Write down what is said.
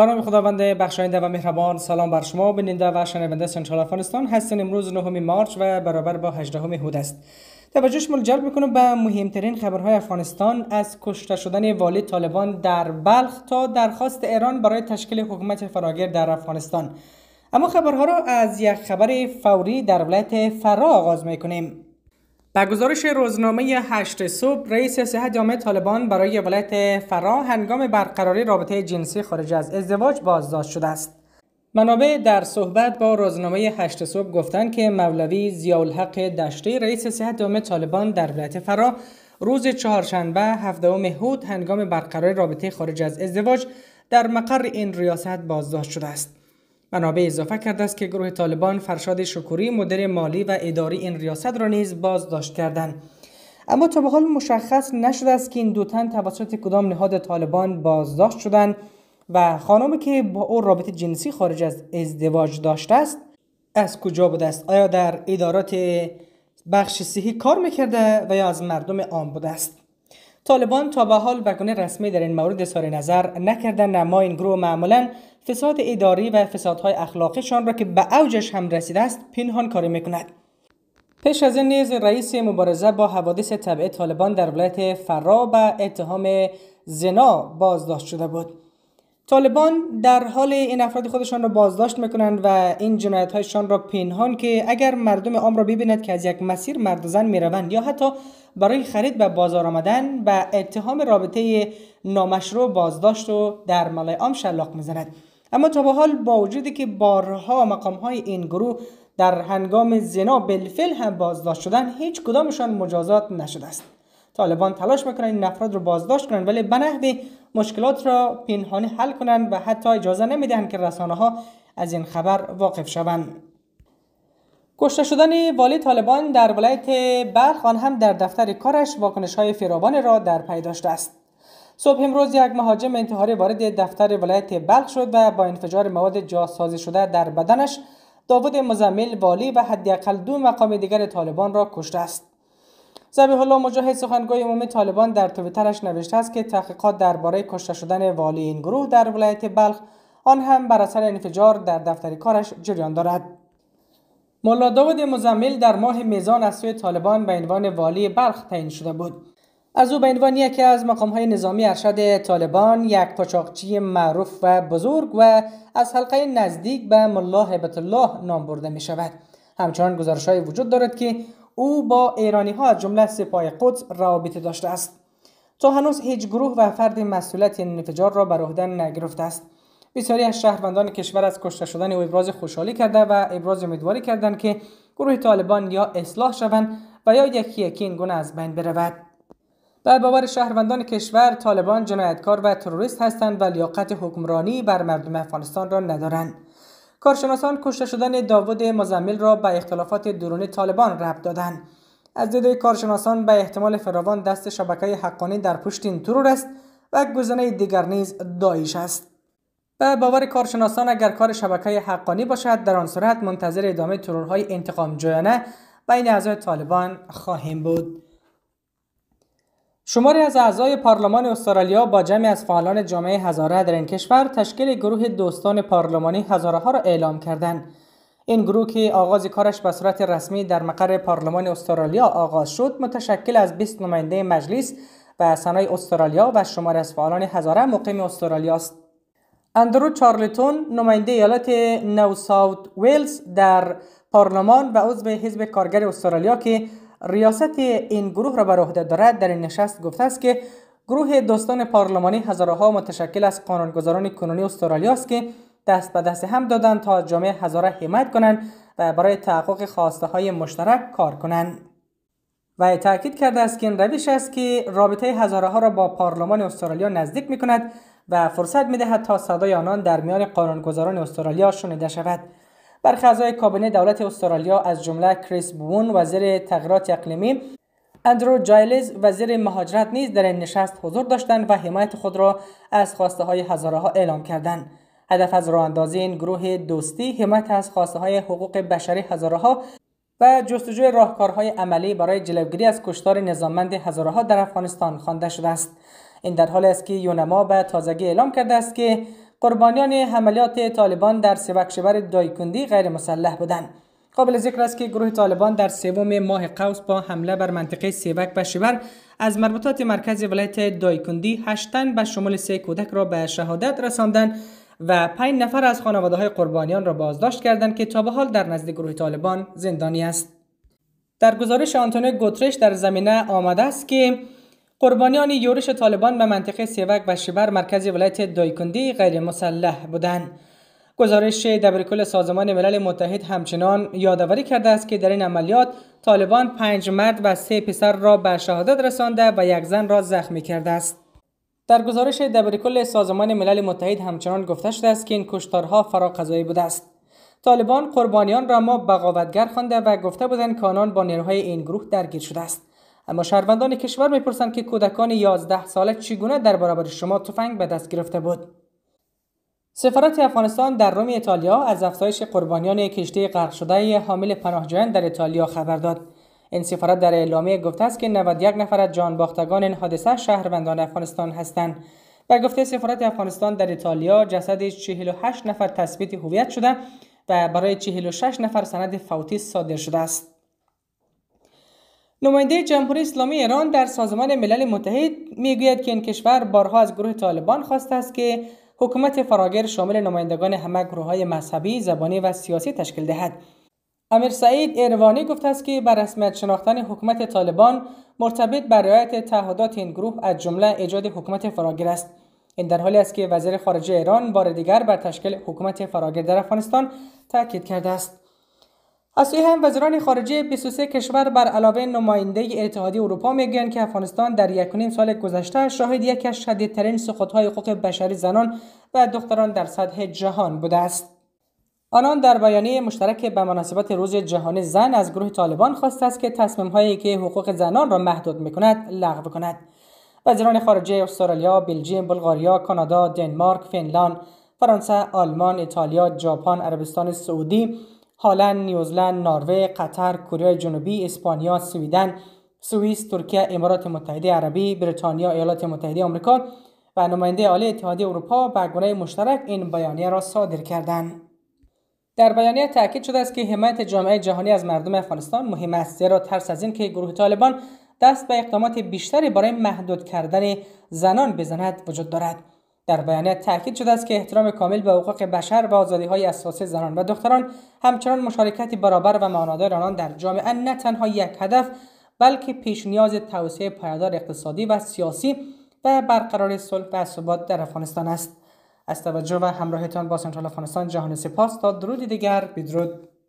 به نام خداوند بخشاینده و مهربان سلام بر شما بیننده و شنونده سنترال افغانستان هستن امروز 9 مارچ و برابر با 18 هود است توجهش جلب میکنم به مهمترین خبرهای افغانستان از کشته شدن والی طالبان در بلخ تا درخواست ایران برای تشکیل حکومت فراگیر در افغانستان اما خبرها را از یک خبر فوری در ولایت فرا آغاز میکنیم با گزارش روزنامه هشت صبح رئیس صحت جامعه طالبان برای ولایت فرا هنگام برقراری رابطه جنسی خارج از ازدواج بازداشت شده است منابع در صحبت با روزنامه هشت صبح گفتند که مولوی زیاالحق دشتی رئیس صحت جامعه طالبان در ولایت فرا روز چهارشنبه 17 مهود هنگام برقراری رابطه خارج از ازدواج در مقر این ریاست بازداشت شده است منابع اضافه کرده است که گروه طالبان فرشاد شکوری مدیر مالی و اداری این ریاست را نیز بازداشت کردند اما تا به حال مشخص نشده است که این دو تن توسط کدام نهاد طالبان بازداشت شدند و خانمی که با او رابطه جنسی خارج از ازدواج داشته است از کجا بوده است آیا در ادارات بخش صحی کار میکرده و یا از مردم عام بوده است طالبان تا به حال بگونه رسمی در این مورد اظهار نظر نکردند اما این گروه معمولاً فساد اداری و فسادهای اخلاقیشان را که به اوجش هم رسیده است پنهان کاری میکند پیش از این نیز رئیس مبارزه با حوادث طبعه طالبان در ولایت فرا به اتهام زنا بازداشت شده بود طالبان در حال این افراد خودشان را بازداشت میکنند و این جنایت هایشان را پنهان که اگر مردم عام را ببیند که از یک مسیر مرد و زن میروند یا حتی برای خرید به بازار آمدن به اتهام رابطه نامشروع بازداشت و در ملای عام شلاق میزند اما تا به حال با وجودی که بارها مقام های این گروه در هنگام زنا بلفل هم بازداشت شدن هیچ کدامشان مجازات نشده است طالبان تلاش میکنند این افراد رو بازداشت کنند ولی به نحوی مشکلات را پنهانی حل کنند و حتی اجازه نمیدهند که رسانه ها از این خبر واقف شوند کشته شدن والی طالبان در ولایت برخ آن هم در دفتر کارش واکنش های فراوان را در پی داشته است صبح امروز یک مهاجم انتحاری وارد دفتر ولایت بلخ شد و با انفجار مواد جاسازی شده در بدنش داود مزمل والی و حداقل دو مقام دیگر طالبان را کشته است زبیح الله مجاهد سخنگوی عمومی طالبان در تویترش نوشته است که تحقیقات درباره کشته شدن والی این گروه در ولایت بلخ آن هم بر اثر انفجار در دفتر کارش جریان دارد مولا داود مزمل در ماه میزان از سوی طالبان به عنوان والی بلخ تعیین شده بود از او به عنوان یکی از مقام های نظامی ارشد طالبان یک قاچاقچی معروف و بزرگ و از حلقه نزدیک به ملا هبت الله نام برده می شود همچنان گزارش های وجود دارد که او با ایرانی ها از جمله سپاه قدس رابطه داشته است تا هنوز هیچ گروه و فرد مسئولیت این انفجار را بر عهده نگرفته است بسیاری از شهروندان کشور از کشته شدن او ابراز خوشحالی کرده و ابراز امیدواری کردند که گروه طالبان یا اصلاح شوند و یا یکی یکی گونه از بین برود در باور شهروندان کشور طالبان جنایتکار و تروریست هستند و لیاقت حکمرانی بر مردم افغانستان را ندارند کارشناسان کشته شدن داوود مزمل را به اختلافات درونی طالبان ربط دادند از دید کارشناسان به احتمال فراوان دست شبکه حقانی در پشت این ترور است و گزینه دیگر نیز دایش است به باور کارشناسان اگر کار شبکه حقانی باشد در آن صورت منتظر ادامه ترورهای انتقام جویانه بین اعضای طالبان خواهیم بود شماری از اعضای پارلمان استرالیا با جمعی از فعالان جامعه هزاره در این کشور تشکیل گروه دوستان پارلمانی هزاره ها را اعلام کردند. این گروه که آغاز کارش به صورت رسمی در مقر پارلمان استرالیا آغاز شد متشکل از 20 نماینده مجلس و سنای استرالیا و شماری از فعالان هزاره مقیم استرالیا است. اندرو چارلتون نماینده ایالت نو ساوت ویلز در پارلمان و عضو حزب کارگر استرالیا که ریاست این گروه را بر عهده دارد در این نشست گفته است که گروه دوستان پارلمانی هزارها متشکل از قانونگذاران کنونی استرالیا است که دست به دست هم دادند تا جامعه هزاره حمایت کنند و برای تحقق خواسته های مشترک کار کنند و تاکید کرده است که این روش است که رابطه هزاره ها را با پارلمان استرالیا نزدیک می کند و فرصت می دهد تا صدای آنان در میان قانونگذاران استرالیا شنیده شود برخی اعضای کابینه دولت استرالیا از جمله کریس بون وزیر تغییرات اقلیمی اندرو جایلز وزیر مهاجرت نیز در این نشست حضور داشتند و حمایت خود را از خواسته های هزاره اعلام کردند هدف از راه این گروه دوستی حمایت از خواسته های حقوق بشری هزاره و جستجوی راهکارهای عملی برای جلوگیری از کشتار نظاممند هزاره در افغانستان خوانده شده است این در حالی است که یونما به تازگی اعلام کرده است که قربانیان حملات طالبان در سوک شبر دایکندی غیر مسلح بودند قابل ذکر است که گروه طالبان در سوم ماه قوس با حمله بر منطقه سیوک به شیور از مربوطات مرکز ولایت دایکندی هشتن به شمول سه کودک را به شهادت رساندند و پنج نفر از خانواده های قربانیان را بازداشت کردند که تا به حال در نزد گروه طالبان زندانی است. در گزارش آنتونیو گوترش در زمینه آمده است که قربانیان یورش طالبان به منطقه سیوک و شبر مرکز ولایت دایکندی غیر مسلح بودند. گزارش دبیرکل سازمان ملل متحد همچنان یادآوری کرده است که در این عملیات طالبان پنج مرد و سه پسر را به شهادت رسانده و یک زن را زخمی کرده است. در گزارش دبیرکل سازمان ملل متحد همچنان گفته شده است که این کشتارها قضایی بوده است. طالبان قربانیان را ما بغاوتگر خوانده و گفته بودند که آنان با نیروهای این گروه درگیر شده است. اما شهروندان کشور میپرسند که کودکان 11 ساله چگونه در برابر شما تفنگ به دست گرفته بود سفارت افغانستان در روم ایتالیا از افزایش قربانیان کشتی غرق شده حامل پناهجویان در ایتالیا خبر داد این سفارت در اعلامیه گفته است که 91 نفر از جان باختگان این حادثه شهروندان افغانستان هستند به گفته سفارت افغانستان در ایتالیا جسد 48 نفر تثبیت هویت شده و برای 46 نفر سند فوتی صادر شده است نماینده جمهوری اسلامی ایران در سازمان ملل متحد میگوید که این کشور بارها از گروه طالبان خواسته است که حکومت فراگیر شامل نمایندگان همه گروه های مذهبی، زبانی و سیاسی تشکیل دهد. امیر سعید ایروانی گفته است که بر رسمیت شناختن حکومت طالبان مرتبط بر رعایت تعهدات این گروه از جمله ایجاد حکومت فراگیر است. این در حالی است که وزیر خارجه ایران بار دیگر بر تشکیل حکومت فراگیر در افغانستان تاکید کرده است. از سوی هم وزیران خارجه 23 کشور بر علاوه نماینده اتحادیه اروپا میگویند که افغانستان در یک نیم سال گذشته شاهد یکی از شدیدترین های حقوق بشری زنان و دختران در سطح جهان بوده است آنان در بیانیه مشترک به مناسبت روز جهانی زن از گروه طالبان خواسته است که تصمیمهایی که حقوق زنان را محدود میکند لغو کند وزیران خارجه استرالیا بلژیک، بلغاریا کانادا دنمارک فنلاند فرانسه آلمان ایتالیا ژاپن عربستان سعودی هالند نیوزلند، نروژ، قطر، کره جنوبی، اسپانیا، سویدن، سوئیس، ترکیه، امارات متحده عربی، بریتانیا، ایالات متحده آمریکا و نماینده عالی اتحادیه اروپا به گونه مشترک این بیانیه را صادر کردند. در بیانیه تاکید شده است که حمایت جامعه جهانی از مردم افغانستان مهم است زیرا ترس از اینکه گروه طالبان دست به اقدامات بیشتری برای محدود کردن زنان بزند وجود دارد. در بیانیه تاکید شده است که احترام کامل به حقوق بشر و آزادی های اساسی زنان و دختران همچنان مشارکت برابر و معنادار آنان در جامعه نه تنها یک هدف بلکه پیش نیاز توسعه پایدار اقتصادی و سیاسی و برقرار صلح و ثبات در افغانستان است از توجه و همراهتان با سنترال افغانستان جهان سپاس تا درود دیگر بدرود